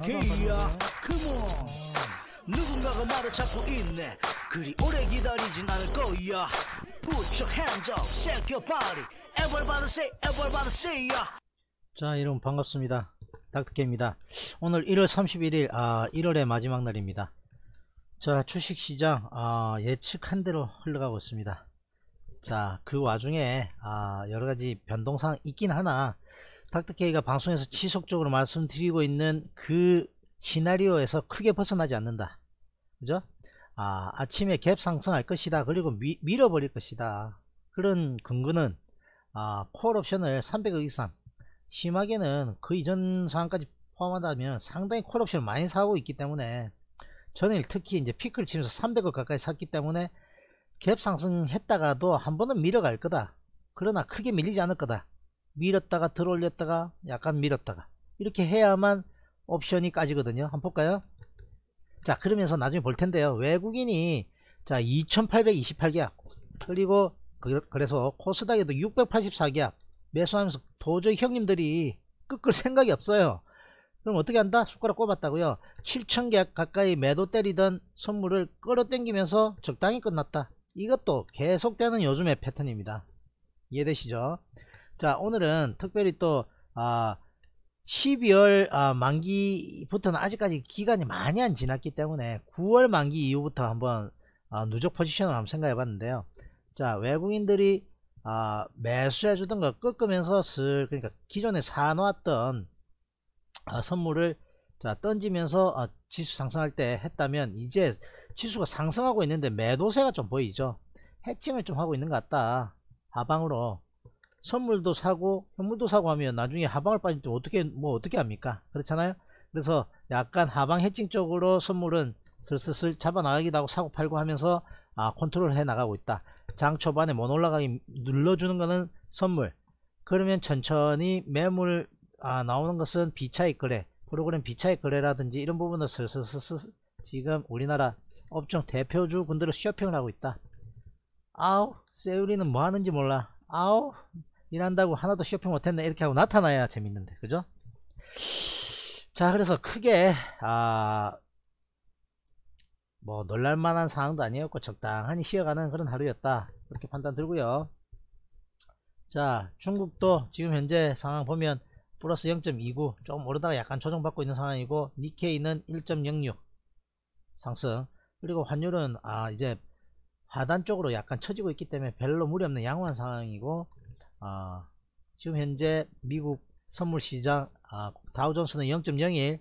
케이야 컴온 누군가가 말을 찾고 있네 그리 오래 기다리진 않을 거야 Put your hands up, shake your body Everybody say, everybody say ya 자 여러분 반갑습니다 닥터케입니다 오늘 1월 31일 아 1월의 마지막 날입니다 자 주식시장 아, 예측한 대로 흘러가고 있습니다 자그 와중에 아, 여러가지 변동상 있긴 하나 닥터케이가 방송에서 지속적으로 말씀드리고 있는 그 시나리오에서 크게 벗어나지 않는다. 그죠? 아, 아침에 갭 상승할 것이다. 그리고 미, 밀어버릴 것이다. 그런 근거는 아, 콜 옵션을 300억 이상 심하게는 그 이전 상황까지 포함한다면 상당히 콜 옵션을 많이 사고 있기 때문에 전일 특히 이제 피크를 치면서 300억 가까이 샀기 때문에 갭 상승했다가도 한 번은 밀어갈 거다. 그러나 크게 밀리지 않을 거다. 밀었다가 들어 올렸다가 약간 밀었다가 이렇게 해야만 옵션이 까지거든요 한번 볼까요 자 그러면서 나중에 볼 텐데요 외국인이 자 2828계약 그리고 그, 래서 코스닥에도 684계약 매수하면서 도저히 형님들이 끄끌 생각이 없어요 그럼 어떻게 한다? 숟가락 꼽았다고요 7천계약 가까이 매도 때리던 선물을 끌어당기면서 적당히 끝났다 이것도 계속되는 요즘의 패턴입니다 이해되시죠? 자 오늘은 특별히 또 아, 12월 아, 만기부터는 아직까지 기간이 많이 안 지났기 때문에 9월 만기 이후부터 한번 아, 누적 포지션을 한번 생각해 봤는데요 자 외국인들이 아, 매수해 주던 거 꺾으면서 슬 그러니까 기존에 사놓았던 아, 선물을 자 던지면서 아, 지수 상승할 때 했다면 이제 지수가 상승하고 있는데 매도세가 좀 보이죠 해칭을 좀 하고 있는 것 같다 하방으로 선물도 사고 현물도 사고 하면 나중에 하방을 빠질 때 어떻게 뭐 어떻게 합니까 그렇잖아요 그래서 약간 하방 해칭 쪽으로 선물은 슬슬슬 잡아 나가기도 하고 사고 팔고 하면서 아 컨트롤 해 나가고 있다 장 초반에 못 올라가기 눌러주는 거는 선물 그러면 천천히 매물 아, 나오는 것은 비차익 거래 프로그램 비차익 거래라든지 이런 부분을 슬슬슬 지금 우리나라 업종 대표주 분들을 쇼핑을 하고 있다 아우 세율이는 뭐 하는지 몰라 아우 일한다고 하나도 쇼핑 못했네 이렇게 하고 나타나야 재밌는데 그죠? 자 그래서 크게 아뭐 놀랄만한 상황도 아니었고 적당히 쉬어가는 그런 하루였다 그렇게 판단 들고요 자 중국도 지금 현재 상황 보면 플러스 0.29 조금 오르다가 약간 조정받고 있는 상황이고 니케이는 1.06 상승 그리고 환율은 아 이제 하단 쪽으로 약간 처지고 있기 때문에 별로 무리 없는 양호한 상황이고 아, 지금 현재 미국 선물시장 아, 다우존스는 0.01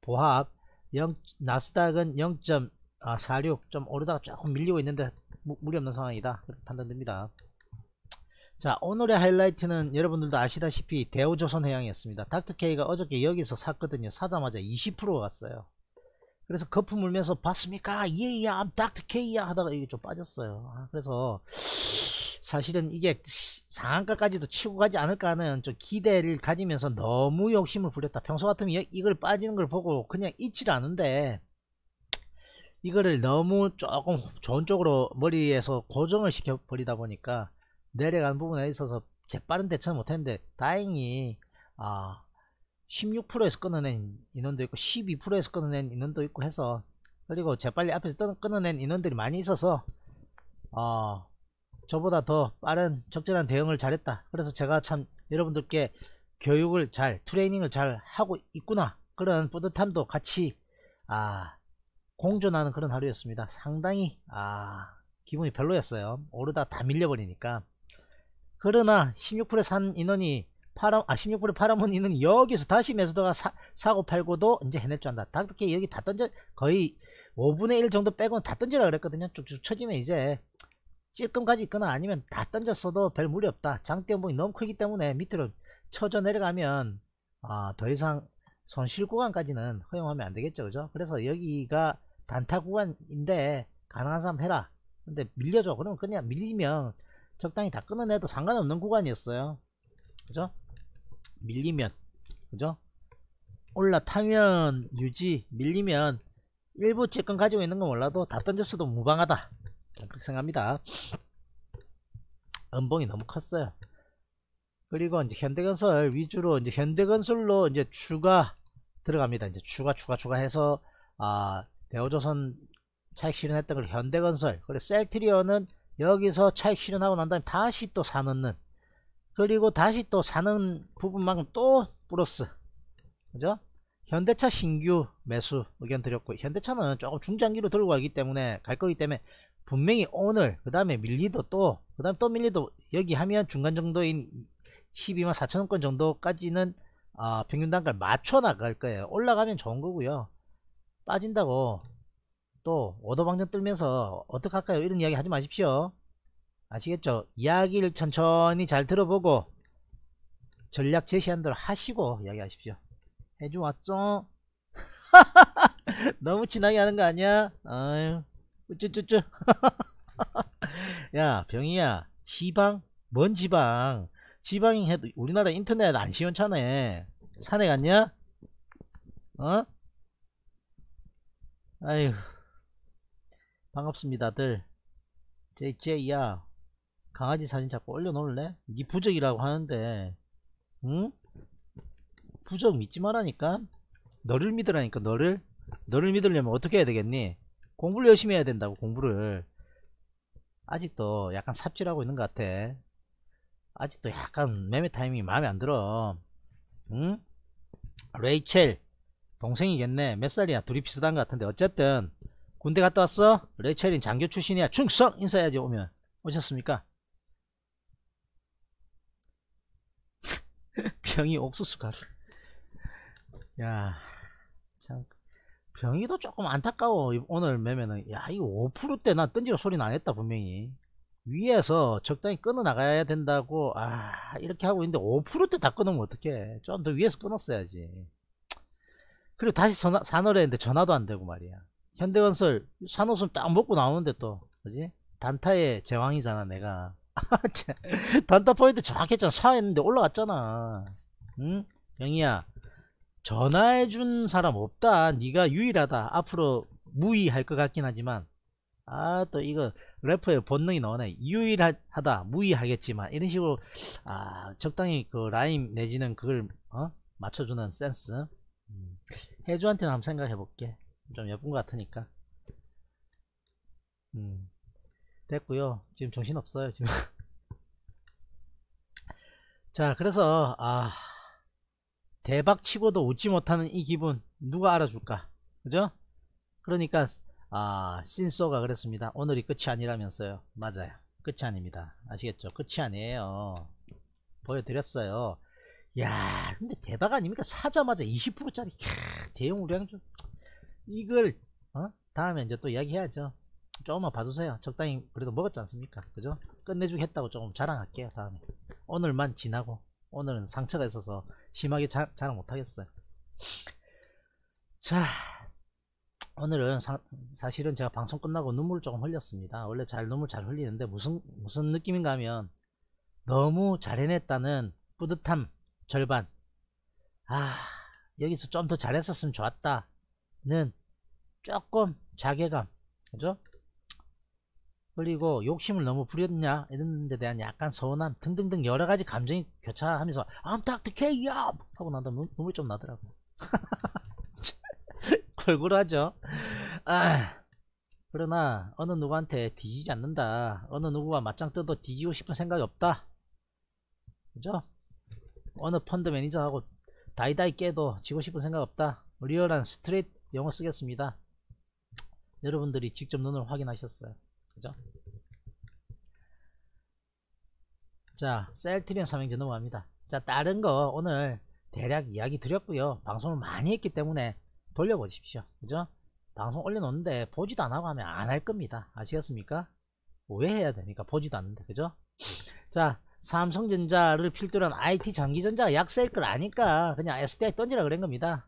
보합 0, 나스닥은 0.46좀 아, 오르다가 조금 밀리고 있는데 무, 무리 없는 상황이다 그렇게 판단됩니다 자 오늘의 하이라이트는 여러분들도 아시다시피 대우조선해양이었습니다 닥터케이가 어저께 여기서 샀거든요 사자마자 20%가 갔어요 그래서 거품 물면서 봤습니까 예야 닥터케이야 하다가 이게 좀 빠졌어요 아, 그래서 사실은 이게 상한가까지도 치고 가지 않을까 하는 좀 기대를 가지면서 너무 욕심을 부렸다. 평소 같으면 이걸 빠지는 걸 보고 그냥 잊질 않은데 이거를 너무 조금 좋은 쪽으로 머리에서 고정을 시켜버리다 보니까 내려간 부분에 있어서 재빠른 대처는 못했는데 다행히 아 16%에서 끊어낸 인원도 있고 12%에서 끊어낸 인원도 있고 해서 그리고 재빨리 앞에서 끊어낸 인원들이 많이 있어서 어 저보다 더 빠른 적절한 대응을 잘했다 그래서 제가 참 여러분들께 교육을 잘 트레이닝을 잘 하고 있구나 그런 뿌듯함도 같이 아 공존하는 그런 하루였습니다 상당히 아 기분이 별로였어요 오르다 다 밀려버리니까 그러나 16%의 산 인원이 팔아, 아, 16% 팔아먹은 인은 여기서 다시 매수도가 사, 고 팔고도 이제 해낼 줄 안다. 닥터케 여기 다 던져, 거의 5분의 1 정도 빼고는 다 던지라 그랬거든요. 쭉쭉 쳐지면 이제 찔끔까지 있거나 아니면 다 던졌어도 별 무리 없다. 장대 연봉이 너무 크기 때문에 밑으로 쳐져 내려가면 아, 더 이상 손실 구간까지는 허용하면 안 되겠죠. 그죠? 그래서 여기가 단타 구간인데 가능한 사람 해라. 근데 밀려줘. 그러면 그냥 밀리면 적당히 다 끊어내도 상관없는 구간이었어요. 그죠? 밀리면. 그죠? 올라타면 유지, 밀리면 일부 채권 가지고 있는 건 몰라도 다 던졌어도 무방하다. 급생합니다 은봉이 너무 컸어요 그리고 이제 현대건설 위주로 이제 현대건설로 이제 추가 들어갑니다 이제 추가 추가 추가해서 아 대우조선 차익 실현했던 걸 현대건설 그리고 셀트리온은 여기서 차익 실현하고 난 다음에 다시 또 사놓는 그리고 다시 또 사는 부분만큼 또 플러스 그죠 현대차 신규 매수 의견 드렸고 현대차는 조금 중장기로 들고 가기 때문에 갈 거기 때문에 분명히 오늘 그 다음에 밀리도 또 그 다음 에또 밀리도 여기 하면 중간 정도인 12만 4천원권 정도까지는 어, 평균 단가를 맞춰 나갈 거예요 올라가면 좋은 거고요 빠진다고 또 오도방정 뜰면서 어떡할까요 이런 이야기 하지 마십시오 아시겠죠 이야기를 천천히 잘 들어보고 전략 제시한 대로 하시고 이야기하십시오 해주 왔죠 너무 진하게 하는 거 아니야 아유. 우쭈쭈쭈 야 병이야 지방 뭔 지방 지방이 해도 우리나라 인터넷 안 시원찮네 산에 갔냐? 어? 아휴 반갑습니다들 제이제이야 강아지 사진 자꾸 올려놓을래? 니네 부적이라고 하는데 응? 부적 믿지 마라니까 너를 믿으라니까 너를 너를 믿으려면 어떻게 해야 되겠니? 공부를 열심히 해야 된다고 공부를 아직도 약간 삽질하고 있는 것 같아 아직도 약간 매매 타이밍이 마음에 안 들어 응? 레이첼 동생이겠네 몇 살이야 둘이 비슷한 것 같은데 어쨌든 군대 갔다 왔어? 레이첼인 장교 출신이야 충성 인사해야지 오면 오셨습니까? 병이 옥수수 가루 야 참. 병이도 조금 안타까워 오늘 매매는 야 이거 5%대 나 던지고 소리 나냈다 분명히 위에서 적당히 끊어 나가야 된다고 아 이렇게 하고 있는데 5%대 다 끊으면 어떡해 좀 더 위에서 끊었어야지 그리고 다시 전화, 산으로 했는데 전화도 안 되고 말이야 현대건설 산호숨 딱 먹고 나오는데 또 그지 단타의 제왕이잖아 내가 단타 포인트 정확했잖아 사 했는데 올라갔잖아 응? 병이야 전화해준 사람 없다 니가 유일하다 앞으로 무의할 것 같긴 하지만 아 또 이거 래퍼의 본능이 나오네 유일하다 무의하겠지만 이런 식으로 아 적당히 그 라임 내지는 그걸 어? 맞춰주는 센스 음. 해주한테는 한번 생각해볼게 좀 예쁜 것 같으니까 음. 됐고요 지금 정신없어요 지금 자 그래서 아 대박 치고도 웃지 못하는 이 기분 누가 알아줄까 그죠 그러니까 아 신소가 그랬습니다 오늘이 끝이 아니라면서요 맞아요 끝이 아닙니다 아시겠죠 끝이 아니에요 보여드렸어요 야 근데 대박 아닙니까 사자마자 20%짜리 대형 우량주 이걸 어? 다음에 이제 또 이야기해야죠 조금만 봐주세요 적당히 그래도 먹었지 않습니까 그죠 끝내주겠다고 조금 자랑할게요 다음에 오늘만 지나고 오늘은 상처가 있어서 심하게 자, 잘 못하겠어요 자 오늘은 사, 실은 제가 방송 끝나고 눈물을 조금 흘렸습니다 원래 잘 눈물 잘 흘리는데 무슨 무슨 느낌인가 하면 너무 잘 해냈다는 뿌듯함 절반 아 여기서 좀 더 잘했었으면 좋았다는 조금 자괴감 그죠 그리고 욕심을 너무 부렸냐 이런 데 대한 약간 서운함 등등등 여러가지 감정이 교차하면서 I'm Dr. K up 하고 난 다음에 눈물 좀 나더라고 골고루하죠 아, 그러나 어느 누구한테 뒤지지 않는다 어느 누구와 맞짱 떠도 뒤지고 싶은 생각이 없다 그죠? 어느 펀드 매니저하고 다이다이 깨도 지고 싶은 생각 없다 리얼한 스트릿 영어 쓰겠습니다 여러분들이 직접 눈을 확인하셨어요 그죠? 자, 셀트리온 삼행제 넘어갑니다. 자, 다른 거 오늘 대략 이야기 드렸고요. 방송을 많이 했기 때문에 돌려보십시오. 그죠? 방송 올려놓는데 보지도 안 하고 하면 안 할 겁니다. 아시겠습니까? 왜 해야 되니까 보지도 않는데 그죠? 자 삼성전자를 필두로 한 IT 전기전자 약세일 걸 아니까 그냥 SDI 던지라 그런 겁니다.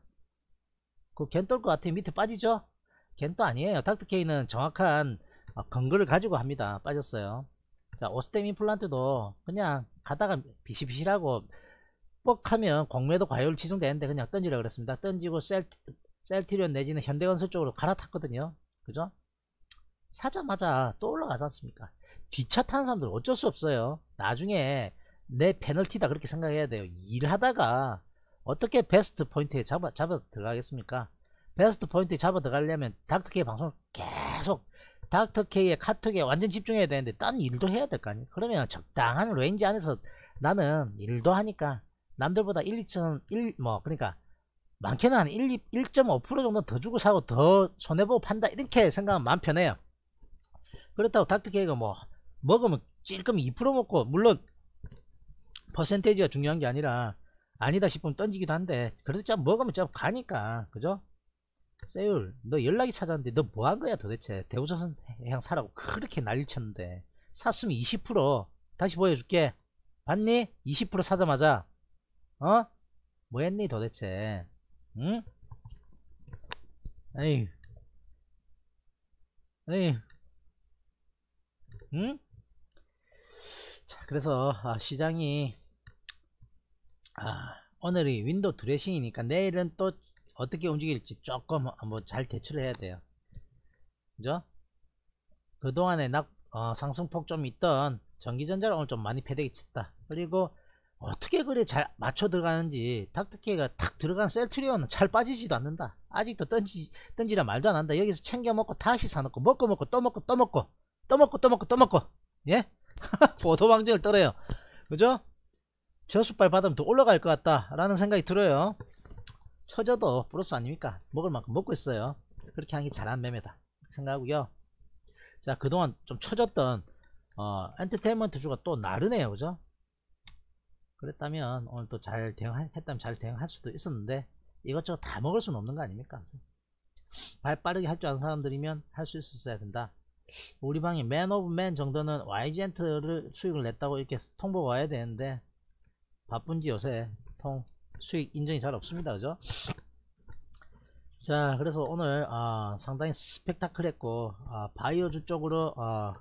그 겐떨 것 같아요. 밑에 빠지죠? 겐도 아니에요. 닥터케이는 정확한 아, 근거를 가지고 합니다 빠졌어요 자 오스템 임플란트도 그냥 가다가 비실비실하고 뻑하면 공매도 과열 지정되는데 그냥 던지라 그랬습니다 던지고 셀, 셀티리온 내지는 현대건설 쪽으로 갈아탔거든요 그죠 사자마자 또 올라가지 않습니까 뒤차 탄 사람들 어쩔 수 없어요 나중에 내 페널티다 그렇게 생각해야 돼요 일하다가 어떻게 베스트 포인트에 잡아, 잡아 들어가겠습니까 베스트 포인트에 잡아 들어가려면 닥터케 방송을 계속 닥터케이의 카톡에 완전 집중해야 되는데 딴 일도 해야 될 거 아니에요 그러면 적당한 레인지 안에서 나는 일도 하니까 남들보다 1, 2천 1, 뭐 그러니까 많게는 한 1, 2, 1.5% 정도 더 주고 사고 더 손해보고 판다 이렇게 생각하면 마음 편해요 그렇다고 닥터케이가 뭐 먹으면 찔끔 2% 먹고 물론 퍼센테이지가 중요한 게 아니라 아니다 싶으면 던지기도 한데 그래도 좀 먹으면 좀 가니까 그죠 세율 너 연락이 찾았는데 너 뭐 한 거야 도대체 대우조선 해양 사라고 그렇게 난리 쳤는데 샀으면 20% 다시 보여줄게 봤니? 20% 사자마자 어? 뭐 했니 도대체 응? 에이 에이 응? 자 그래서 아, 시장이 아, 오늘이 윈도우 드레싱이니까 내일은 또 어떻게 움직일지 조금 한번 잘 대처를 해야 돼요 그죠 그동안에 낙, 어, 상승폭 좀 있던 전기전자를 오늘 좀 많이 패대기 쳤다 그리고 어떻게 그래 잘 맞춰 들어가는지 닥터케가 탁 들어간 셀트리온은 잘 빠지지도 않는다 아직도 던지, 던지라 말도 안 한다 여기서 챙겨 먹고 다시 사놓고 먹고 먹고 또 먹고 또 먹고 또 먹고 또 먹고 또 먹고 예? 보도방정을 떨어요 그죠? 저수발 받으면 더 올라갈 것 같다 라는 생각이 들어요 쳐져도 플러스 아닙니까? 먹을 만큼 먹고 있어요. 그렇게 하는 게 잘한 매매다. 생각하고요. 자, 그동안 좀 쳐졌던, 어, 엔터테인먼트주가 또 나르네요. 그죠? 그랬다면, 오늘 또 잘 대응했다면 잘 대응할 수도 있었는데, 이것저것 다 먹을 수는 없는 거 아닙니까? 발 빠르게 할 줄 아는 사람들이면 할 수 있었어야 된다. 우리 방이 맨 오브 맨 정도는 YG엔트를 수익을 냈다고 이렇게 통보가 와야 되는데, 바쁜지 요새, 통. 수익 인정이 잘 없습니다 그죠 자 그래서 오늘 아, 상당히 스펙타클했고 아, 바이오주 쪽으로 아,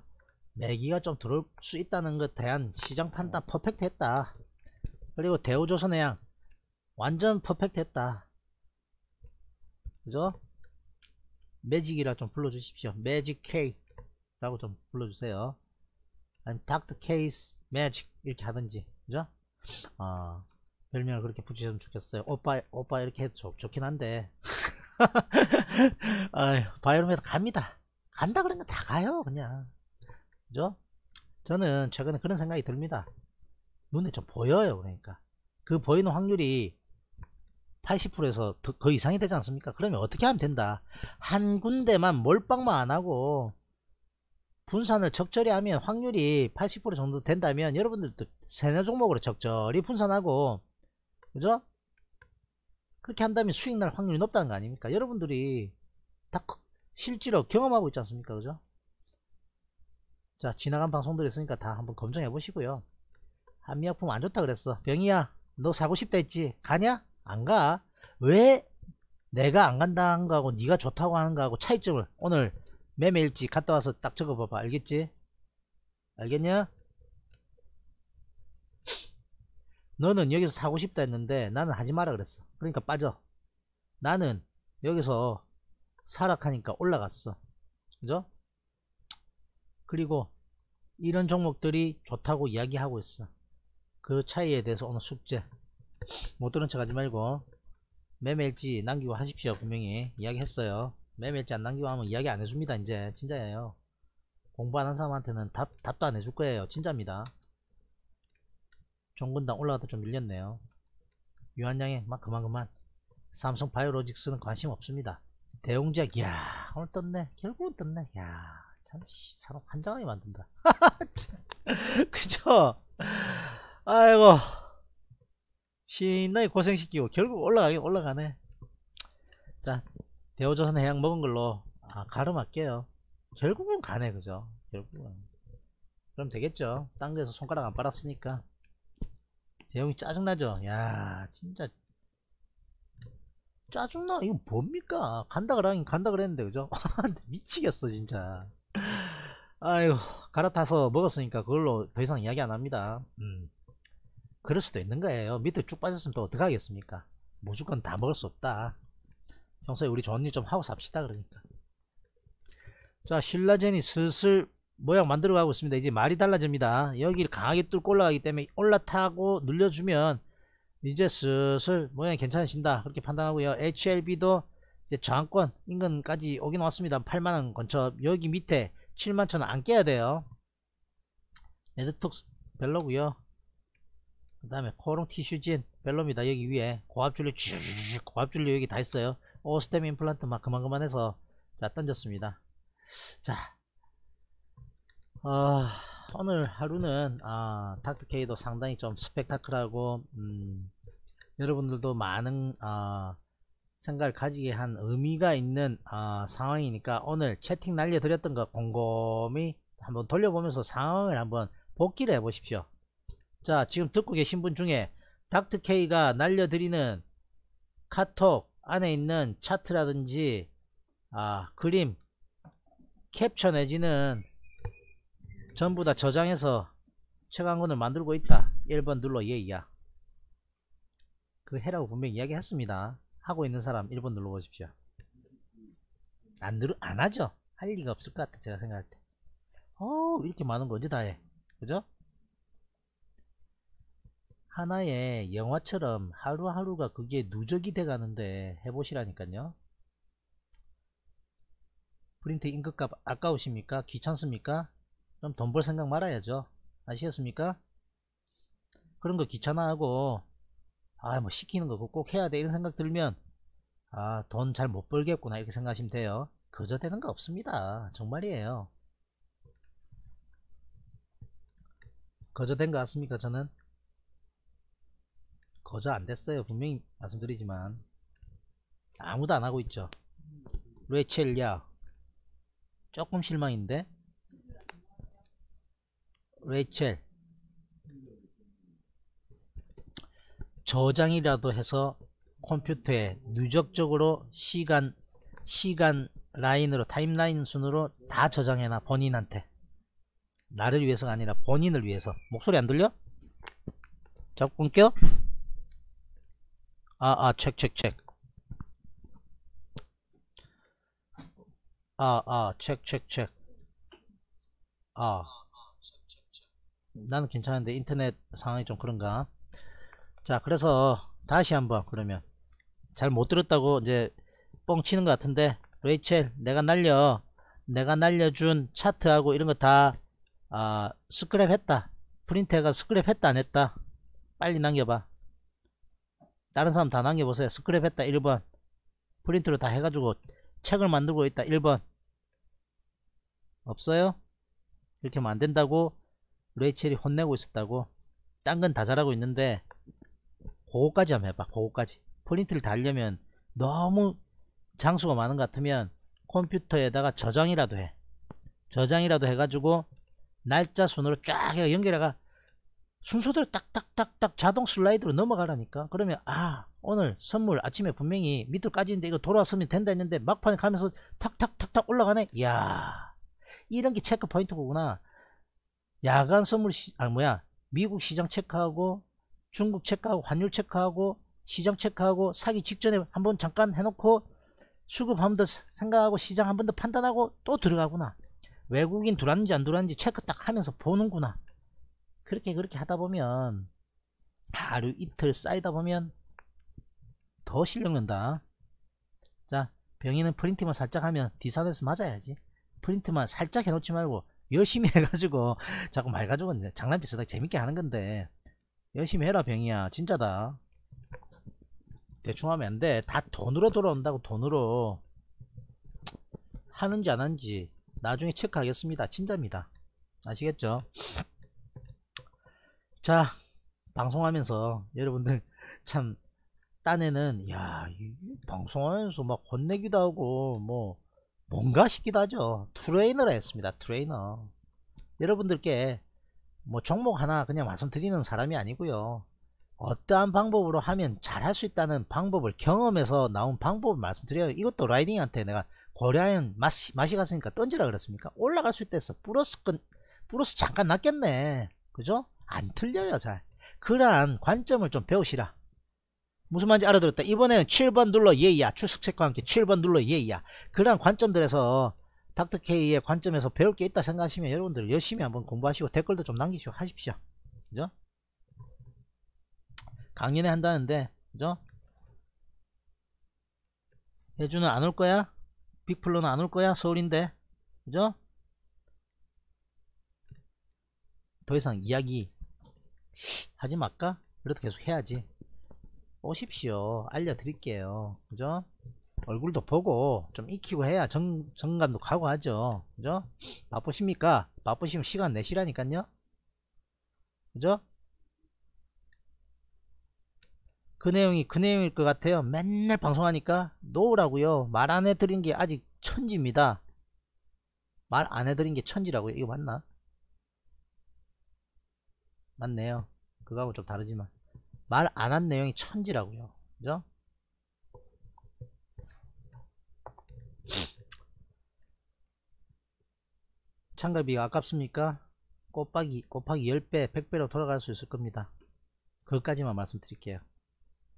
매기가 좀 들어올 수 있다는 것에 대한 시장 판단 퍼펙트 했다 그리고 대우조선해양 완전 퍼펙트 했다 그죠 매직이라 좀 불러주십시오 매직 K 라고 좀 불러주세요 아니면 닥터 케이스 매직 이렇게 하든지 그죠 아 별명을 그렇게 붙이셨으면 좋겠어요. 오빠, 오빠 이렇게 해도 좋, 좋긴 한데. 아유, 바이오룸에 갑니다. 간다 그러면 다 가요, 그냥. 그죠? 저는 최근에 그런 생각이 듭니다. 눈에 좀 보여요, 그러니까. 그 보이는 확률이 80%에서 더, 그 이상이 되지 않습니까? 그러면 어떻게 하면 된다? 한 군데만 몰빵만 안 하고, 분산을 적절히 하면 확률이 80% 정도 된다면 여러분들도 세뇌 종목으로 적절히 분산하고 그죠? 그렇게 한다면 수익 날 확률이 높다는 거 아닙니까? 여러분들이 다 실제로 경험하고 있지 않습니까? 그죠? 자, 지나간 방송들 있으니까 다 한번 검증해 보시고요. 한미약품 아, 안 좋다 그랬어. 병이야, 너 사고 싶다 했지? 가냐? 안 가. 왜 내가 안 간다는 거하고 네가 좋다고 하는 거하고 차이점을 오늘 매매일지 갔다 와서 딱 적어봐봐. 알겠지? 알겠냐? 너는 여기서 사고 싶다 했는데 나는 하지 마라 그랬어 그러니까 빠져 나는 여기서 사락하니까 올라갔어 그죠? 그리고 이런 종목들이 좋다고 이야기하고 있어 그 차이에 대해서 오늘 숙제 못 들은 척 하지 말고 매매일지 남기고 하십시오 분명히 이야기했어요 매매일지 안 남기고 하면 이야기 안 해줍니다 이제 진짜예요 공부 하는 사람한테는 답, 답도 안 해줄 거예요 진짜입니다 종근당 올라가도좀 밀렸네요. 유한양에 막 그만 그만 삼성 바이오로직스는 관심 없습니다. 대웅작 이야 오늘 떴네 결국은 떴네 야참 산업 환장하게 만든다 그죠 아이고 신나게 고생시키고 결국 올라가긴 올라가네 자 대우조선 해양 먹은 걸로 아, 가름할게요 결국은 가네 그죠 결국은 그럼 되겠죠 딴 데서 손가락 안 빨았으니까 내용이 짜증나죠 야 진짜 짜증나 이거 뭡니까 간다 그러긴 간다 그랬는데 그죠 미치겠어 진짜 아이고 갈아타서 먹었으니까 그걸로 더 이상 이야기 안 합니다 음 그럴 수도 있는 거예요 밑에 쭉 빠졌으면 또 어떡하겠습니까 무조건 다 먹을 수 없다 평소에 우리 좋은 일좀 하고 삽시다 그러니까 자 신라젠이 슬슬 모양 만들어 가고 있습니다 이제 말이 달라집니다 여기를 강하게 뚫고 올라가기 때문에 올라타고 눌려주면 이제 슬슬 모양이 괜찮으신다 그렇게 판단하고요 HLB도 이제 저항권 인근까지 오긴 왔습니다 8만원 건첩 여기 밑에 7만천 원안 깨야 돼요 에드톡스 벨로고요 그 다음에 코롱 티슈진 벨로입니다 여기 위에 고압줄리 쭉 고압줄리 여기 다 있어요 오스템 임플란트 막 그만 그만해서 자 던졌습니다 자 아, 오늘 하루는 아, 닥터케이도 상당히 좀 스펙타클하고 음, 여러분들도 많은 아, 생각을 가지게 한 의미가 있는 아, 상황이니까 오늘 채팅 날려드렸던 거 곰곰이 한번 돌려보면서 상황을 한번 복기를 해보십시오. 자 지금 듣고 계신 분 중에 닥터케이가 날려드리는 카톡 안에 있는 차트라든지 아, 그림 캡처 내지는 전부 다 저장해서 최강권을 만들고 있다 1번 눌러 예이야 그 해라고 분명히 이야기했습니다 하고 있는 사람 1번 눌러보십시오 안, 누르, 안 하죠 할 리가 없을 것 같아 제가 생각할 때 어, 이렇게 많은 거 언제 다 해? 그죠? 하나의 영화처럼 하루하루가 그게 누적이 돼 가는데 해보시라니까요 프린트 인크값 아까우십니까? 귀찮습니까? 그럼 돈 벌 생각 말아야죠 아시겠습니까 그런 거 귀찮아하고 아뭐 시키는 거 꼭 해야 돼 이런 생각 들면 아돈 잘 못 벌겠구나 이렇게 생각하시면 돼요 거저 되는 거 없습니다 정말이에요 거저 된거 같습니까 저는 거저 안 됐어요 분명히 말씀드리지만 아무도 안 하고 있죠 레첼야 조금 실망인데 레이첼 저장이라도 해서 컴퓨터에 누적적으로 시간 시간 라인으로 타임라인 순으로 다 저장해놔 본인한테 나를 위해서가 아니라 본인을 위해서 목소리 안 들려? 자꾸 끊겨? 아아 책책책 아아 책책책 아 나는 괜찮은데 인터넷 상황이 좀 그런가 자 그래서 다시 한번 그러면 잘 못 들었다고 이제 뻥치는 것 같은데 레이첼 내가 날려 내가 날려준 차트하고 이런 거다 아, 스크랩 했다 프린트가 스크랩 했다 안 했다 빨리 남겨봐 다른 사람 다 남겨보세요 스크랩 했다 1번 프린트로 다 해가지고 책을 만들고 있다 1번 없어요? 이렇게 하면 안된다고 레이첼이 혼내고 있었다고 딴 건 다 잘하고 있는데 그거까지 한번 해봐 그거까지 프린트를 달려면 너무 장수가 많은 것 같으면 컴퓨터에다가 저장이라도 해 저장이라도 해가지고 날짜 순으로 쫙해 연결해가 순서대로 딱딱딱딱 자동 슬라이드로 넘어가라니까 그러면 아 오늘 선물 아침에 분명히 밑으로 까지는데 이거 돌아왔으면 된다 했는데 막판에 가면서 탁탁탁탁 올라가네 이야 이런 게 체크 포인트구나 야간 선물 시, 아 뭐야 미국 시장 체크하고 중국 체크하고 환율 체크하고 시장 체크하고 사기 직전에 한번 잠깐 해놓고 수급 한 번 더 생각하고 시장 한 번 더 판단하고 또 들어가구나 외국인 들어왔는지 안 들어왔는지 체크 딱 하면서 보는구나 그렇게 그렇게 하다 보면 하루 이틀 쌓이다 보면 더 실력는다 자병인은 프린트만 살짝 하면 디사에서 맞아야지 프린트만 살짝 해놓지 말고 열심히 해가지고 자꾸 말 가지고 장난기 쓰다 재밌게 하는 건데 열심히 해라 병이야 진짜다 대충 하면 안 돼 다 돈으로 돌아온다고 돈으로 하는지 안 하는지 나중에 체크하겠습니다 진짜입니다 아시겠죠 자 방송하면서 여러분들 참 딴에는 야 방송하면서 막 혼내기도 하고 뭐 뭔가 싶기도 하죠 트레이너라 했습니다 트레이너 여러분들께 뭐 종목 하나 그냥 말씀드리는 사람이 아니고요 어떠한 방법으로 하면 잘 할 수 있다는 방법을 경험해서 나온 방법을 말씀드려요 이것도 라이딩한테 내가 고려한 맛이, 맛이 갔으니까 던지라 그랬습니까 올라갈 수있댔서 플러스 끈 플러스 잠깐 났겠네 그죠 안 틀려요 잘 그러한 관점을 좀 배우시라 무슨 말인지 알아들었다. 이번에는 7번 눌러 예이야. 출석책과 함께 7번 눌러 예이야. 그런 관점들에서 닥터케이의 관점에서 배울 게 있다 생각하시면 여러분들 열심히 한번 공부하시고 댓글도 좀 남기시고 하십시오. 그죠? 강연에 한다는데, 그죠? 해주는 안 올 거야? 빅플로는 안 올 거야? 서울인데. 그죠? 더 이상 이야기 하지 말까? 그래도 계속 해야지. 오십시오 알려드릴게요 그죠 얼굴도 보고 좀 익히고 해야 정, 정감도 가고 하죠 그죠 바쁘십니까 바쁘시면 시간 내시라니깐요 그죠 그 내용이 그 내용일 것 같아요 맨날 방송하니까 노라고요 우말안 해드린 게 아직 천지입니다 말 안 해드린 게 천지라고요 이거 맞나 맞네요 그거하고 좀 다르지만 말안한 내용이 천지라고요. 그죠? 창갑이가 아깝습니까? 곱하기, 곱하기 10배, 100배로 돌아갈 수 있을 겁니다. 그것까지만 말씀드릴게요.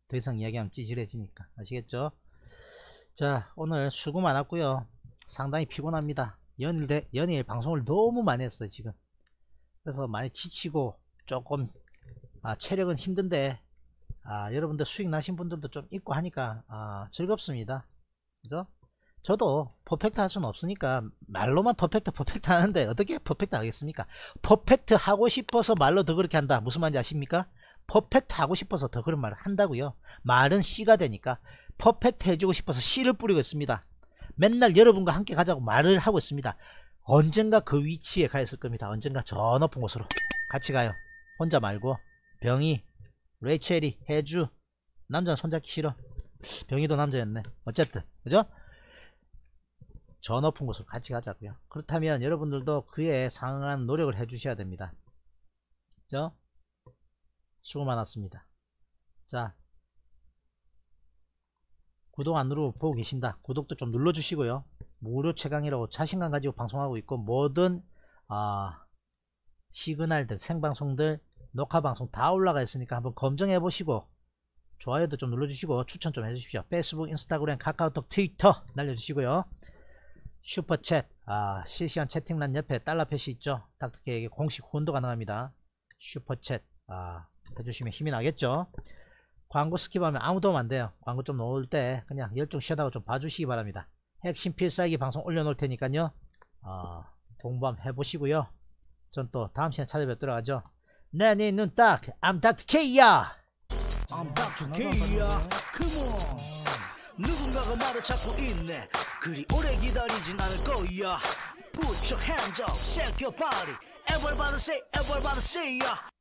더 이상 이야기하면 찌질해지니까. 아시겠죠? 자, 오늘 수고 많았고요. 상당히 피곤합니다. 연일, 대, 연일 방송을 너무 많이 했어요, 지금. 그래서 많이 지치고 조금 아, 체력은 힘든데 아, 여러분들 수익 나신 분들도 좀 있고 하니까 아, 즐겁습니다. 그죠? 저도 퍼펙트 할 수는 없으니까 말로만 퍼펙트 퍼펙트 하는데 어떻게 퍼펙트 하겠습니까? 퍼펙트 하고 싶어서 말로 더 그렇게 한다. 무슨 말인지 아십니까? 퍼펙트 하고 싶어서 더 그런 말을 한다고요. 말은 씨가 되니까 퍼펙트 해주고 싶어서 씨를 뿌리고 있습니다. 맨날 여러분과 함께 가자고 말을 하고 있습니다. 언젠가 그 위치에 가 있을 겁니다. 언젠가 저 높은 곳으로 같이 가요. 혼자 말고 병이 레이첼이 해주 남자 손잡기 싫어 병이도 남자였네 어쨌든 그죠? 저 높은 곳으로 같이 가자고요 그렇다면 여러분들도 그에 상응한 노력을 해주셔야 됩니다 그죠? 수고 많았습니다 자 구독 안 누르고 보고 계신다 구독도 좀 눌러주시고요 무료 최강이라고 자신감 가지고 방송하고 있고 뭐든아 시그널들 생방송들 녹화 방송 다 올라가 있으니까 한번 검증해 보시고 좋아요도 좀 눌러주시고 추천 좀 해주십시오. 페이스북, 인스타그램, 카카오톡, 트위터 날려주시고요. 슈퍼챗 아, 실시간 채팅란 옆에 달러 표시 있죠. 닥터케에게 공식 후원도 가능합니다. 슈퍼챗 아, 해주시면 힘이 나겠죠. 광고 스킵하면 아무도 오면 안 돼요. 광고 좀 넣을 때 그냥 열중 시쉬다고좀 봐주시기 바랍니다. 핵심 필살기 방송 올려놓을 테니까요. 어, 공부 한번 해보시고요. 전 또 다음 시간에 찾아뵙도록 하죠. 내 눈딱 암타트 케이야 암타트 케이야 컴온 누군가가 말을 찾고 있네 그리 오래 기다리진 않을 거야 Put your hands up, shake your body Everybody say, everybody say yeah